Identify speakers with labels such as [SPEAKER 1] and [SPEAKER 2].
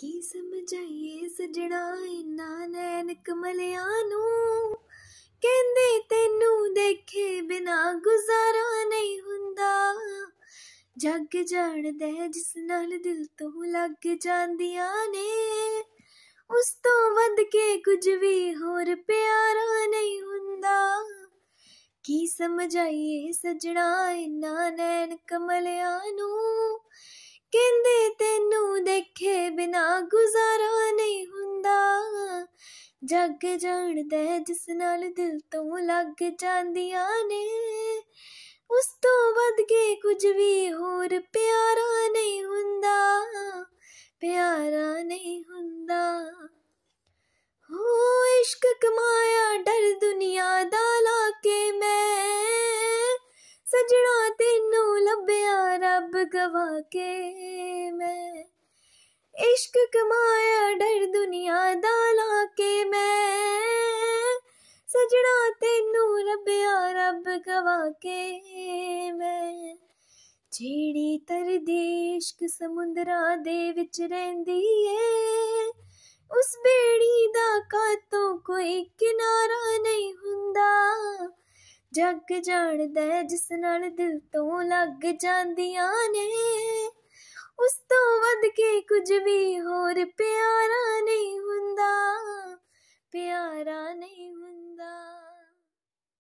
[SPEAKER 1] ਕੀ ਸਮਝਾਈਏ ਸਜਣਾ ਇਨਾ ਨੈਣ ਕਮਲਿਆਂ ਨੂੰ ਕਹਿੰਦੇ ਤੈਨੂੰ ਦੇਖੇ ਬਿਨਾ ਗੁਜ਼ਾਰਾ ਨਹੀਂ ਹੁੰਦਾ ਜੱਗ ਜਾਣਦਾ ਜਿਸ ਨਾਲ ਦਿਲ ਤੋਂ ਲੱਗ ਜਾਂਦੀਆਂ ਨੇ ਉਸ ਤੋਂ ਵੱਧ ਕੇ ਕੁਝ ਵੀ ਹੋਰ ਪਿਆਰਾ ਨਹੀਂ ਹੁੰਦਾ ਕੀ ਸਮਝਾਈਏ ਸਜਣਾ ਇਨਾ ਨੈਣ ਕਮਲਿਆਂ ਨੂੰ ਕਹਿੰਦੇ ਬਿਨਾ ਗੁਜ਼ਾਰਾ ਨਹੀਂ ਹੁੰਦਾ ਜੱਗ ਜਾਣਦਾ ਜਿਸ ਨਾਲ ਦਿਲ ਤੋਂ ਲੱਗ ਜਾਂਦੀਆਂ ਨੇ ਉਸ ਤੋਂ ਵੱਧ ਕੇ ਕੁਝ ਵੀ ਹੋਰ ਪਿਆਰਾ ਨਹੀਂ ਹੁੰਦਾ ਪਿਆਰਾ ਨਹੀਂ ਹੁੰਦਾ ਹੋ ਇਸ਼ਕ ਕਮਾਇਆ ਡਰ ਦੁਨੀਆ ਦਾ ਲਾ ਕੇ ਮੈਂ ਸਜਣਾ ਤੈਨੂੰ ਲੱਭਿਆ ਰੱਬ ਗਵਾ ਕੇ ਮੈਂ ਇਸ਼ਕ ਕਮਾਇਆ ਡਰ ਦੁਨੀਆ ਦਾ ਲਾ ਕੇ ਮੈਂ ਸਜਣਾ ਤੈਨੂੰ ਰੱਬਿਆ ਰੱਬ ਗਵਾ ਕੇ ਮੈਂ ਜਿਹੜੀ ਤਰ ਦੇਸ਼ਕ ਸਮੁੰਦਰਾਂ ਦੇ ਵਿੱਚ ਰਹਿੰਦੀ ਏ ਉਸ ਬੇੜੀ ਦਾ ਕਾਤੋਂ ਕੋਈ ਕਿਨਾਰਾ ਨਹੀਂ ਹੁੰਦਾ ਜੱਗ ਜਾਣਦਾ ਜਿਸ ਨਾਲ ਦਿਲ ਤੋਂ ਲੱਗ ਜਾਂਦੀਆਂ ਨੇ ਕੁਝ ਵੀ ਹੋਰ ਪਿਆਰਾ ਨਹੀਂ ਹੁੰਦਾ ਪਿਆਰਾ ਨਹੀਂ